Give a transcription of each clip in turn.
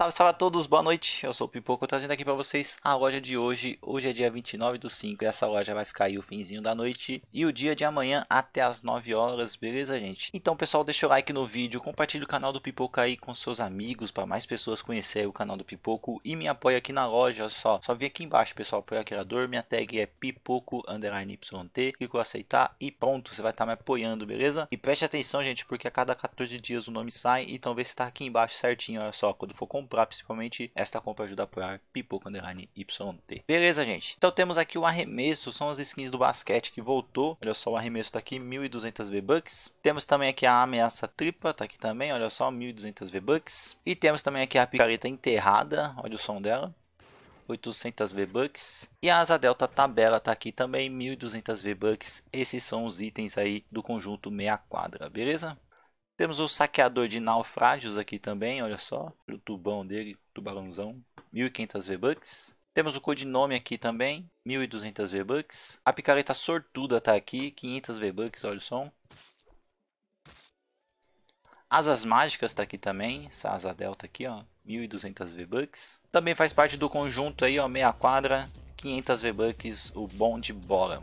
Salve, salve a todos, boa noite. Eu sou o Pipoco, trazendo aqui para vocês a loja de hoje. Hoje é dia 29 do 5 e essa loja vai ficar aí o finzinho da noite e o dia de amanhã até as 9 horas, beleza, gente? Então, pessoal, deixa o like no vídeo, compartilha o canal do Pipoco aí com seus amigos para mais pessoas conhecerem o canal do Pipoco e me apoia aqui na loja, olha só. Só vem aqui embaixo, pessoal, apoia o criador, minha tag é pipoco underline yt, aceitar e pronto, você vai estar tá me apoiando, beleza? E preste atenção, gente, porque a cada 14 dias o nome sai, então vê se tá aqui embaixo certinho, olha só, quando for comprar comprar, principalmente esta compra ajuda a apoiar Pipoca Underline YT. Beleza, gente? Então temos aqui o arremesso, são as skins do basquete que voltou. Olha só, o arremesso tá aqui, 1.200 V-Bucks. Temos também aqui a ameaça tripa tá aqui também, olha só, 1.200 V-Bucks. E temos também aqui a picareta enterrada, olha o som dela. 800 V-Bucks. E a Asa Delta Tabela tá aqui também, 1.200 V-Bucks. Esses são os itens aí do conjunto meia quadra, beleza? Temos o saqueador de naufrágios aqui também, olha só. O tubão dele, tubarãozão. 1.500 V-Bucks. Temos o codinome aqui também, 1.200 V-Bucks. A picareta sortuda tá aqui, 500 V-Bucks, olha o som. Asas mágicas tá aqui também, essa asa delta aqui, ó. 1.200 V-Bucks. Também faz parte do conjunto aí, ó, meia quadra, 500 V-Bucks, o bom de bola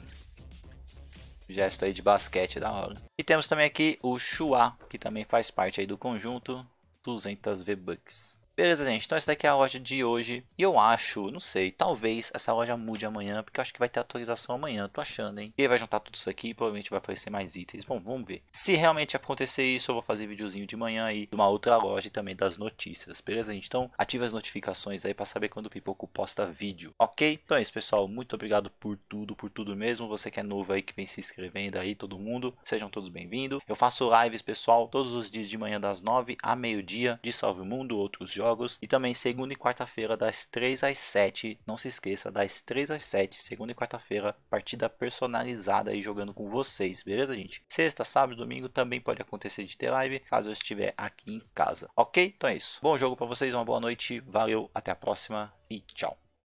gesto aí de basquete da hora. E temos também aqui o Chua, que também faz parte aí do conjunto, 200 V-Bucks. Beleza, gente. Então essa daqui é a loja de hoje. E eu acho, não sei, talvez essa loja mude amanhã, porque eu acho que vai ter atualização amanhã, tô achando, hein? E aí vai juntar tudo isso aqui e provavelmente vai aparecer mais itens. Bom, vamos ver. Se realmente acontecer isso, eu vou fazer videozinho de manhã aí de uma outra loja e também das notícias, beleza, gente? Então ative as notificações aí para saber quando o Pipoco posta vídeo, ok? Então é isso, pessoal. Muito obrigado por tudo, por tudo mesmo. Você que é novo aí, que vem se inscrevendo aí, todo mundo. Sejam todos bem-vindos. Eu faço lives, pessoal, todos os dias de manhã das 9 a meio-dia de Salve o Mundo, outros jogos jogos. E também segunda e quarta-feira, das 3 às 7. Não se esqueça, das 3 às 7, segunda e quarta-feira, partida personalizada aí jogando com vocês, beleza, gente? Sexta, sábado, domingo também pode acontecer de ter live, caso eu estiver aqui em casa. Ok? Então é isso. Bom jogo para vocês, uma boa noite, valeu, até a próxima e tchau.